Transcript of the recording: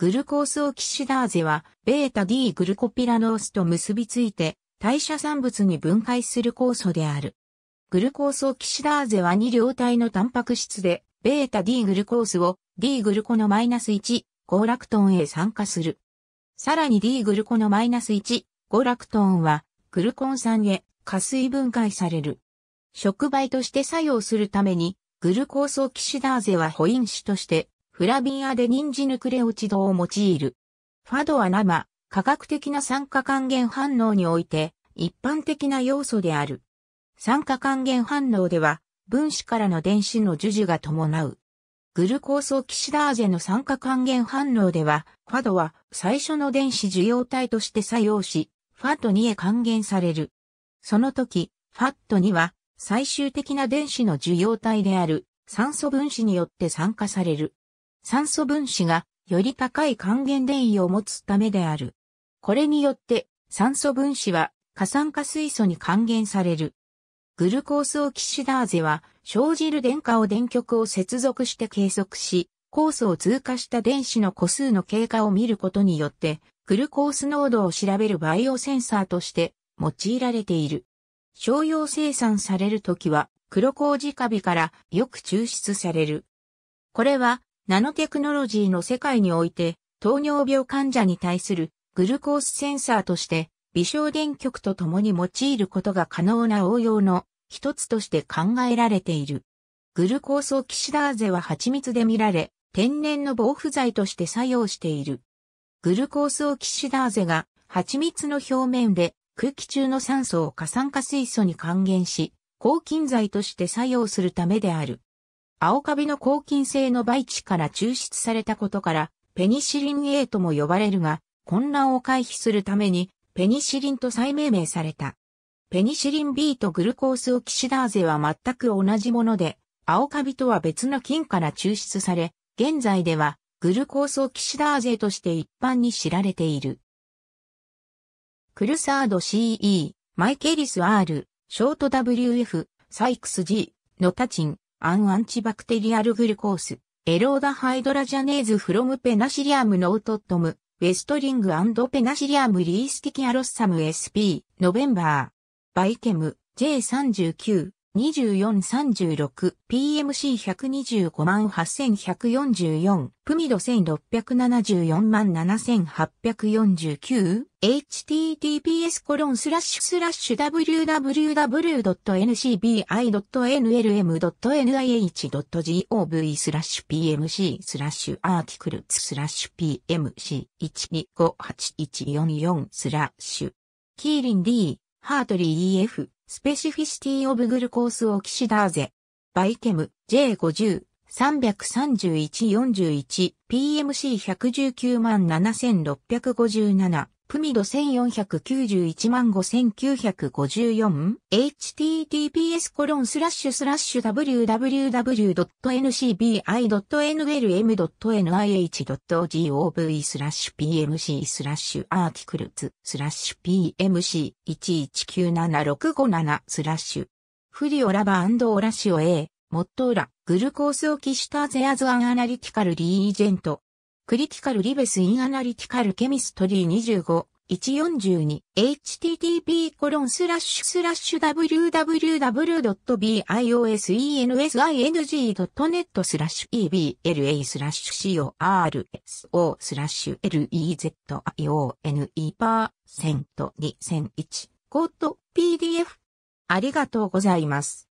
グルコースオキシダーゼは、ベータ D グルコピラノースと結びついて、代謝産物に分解する酵素である。グルコースオキシダーゼは2両体のタンパク質で、ベータ D グルコースを D グルコのマイナス1、5ラクトンへ酸化する。さらに D グルコのマイナス1、5ラクトンは、グルコン酸へ加水分解される。触媒として作用するために、グルコースオキシダーゼは保因子としてフラビンアデニンジヌクレオチドを用いる。ファドは生、科学的な酸化還元反応において、一般的な要素である。酸化還元反応では、分子からの電子の授受が伴う。グルコースオキシダーゼの酸化還元反応では、ファドは最初の電子受容体として作用し、ファット2へ還元される。その時、ファット2は最終的な電子の受容体である酸素分子によって酸化される。酸素分子がより高い還元電位を持つためである。これによって酸素分子は過酸化水素に還元される。グルコースオキシダーゼは生じる電荷を電極を接続して計測し、酵素を通過した電子の個数の経過を見ることによって、グルコース濃度を調べるバイオセンサーとして用いられている。商用生産されるときは、黒麹カビからよく抽出される。これはナノテクノロジーの世界において、糖尿病患者に対するグルコースセンサーとして、微小電極と共に用いることが可能な応用の一つとして考えられている。グルコースオキシダーゼは蜂蜜で見られ、天然の防腐剤として作用している。グルコースオキシダーゼが蜂蜜の表面で空気中の酸素を過酸化水素に還元し、抗菌剤として作用するためである。青カビの抗菌性の培地から抽出されたことから、ペニシリン A とも呼ばれるが、混乱を回避するために、ペニシリンと再命名された。ペニシリン B とグルコースオキシダーゼは全く同じもので、青カビとは別の菌から抽出され、現在ではグルコースオキシダーゼとして一般に知られている。クルサード CE、マイケリス R、ショート WF、サイクス G、ノタチン、アンアンチバクテリアルグルコース、エローダハイドラジャネーズフロムペナシリアムノートットム、ウェストリングペナシリアムリースティキアロッサム SP、ノベンバー。バイケム、J39、2436PMC125 万8144プミド1674万 7849https コロンスラッシュスラッシュ www.ncbi.nlm.nih.gov スラッシュ PMC スラッシュアーティクルスラッシュ PMC1258144 スラッシュキーリン D ハートリー EF スペシフィシティオブグルコースオキシダーゼ。バイケム J50 331-41 PMC119 万7657プミド1491万 5954https コロンスラッシュスラッシュ www.ncbi.nlm.nih.gov スラッシュ pmc スラッシュアーティクルズスラッシュ p m c 1 1 9 7 6 5 7スラッシュフリオラバオラシオ A モットーラグルコースオキシターゼアズアンアナリティカルリージェントクリティカルリベスインアナリティカルケミストリー25。142http コロンスラッシュスラッシュ www.biosensing.net スラッシュ ebla スラッシュ corso スラッシュ lezione パーセント2001コート PDF ありがとうございます。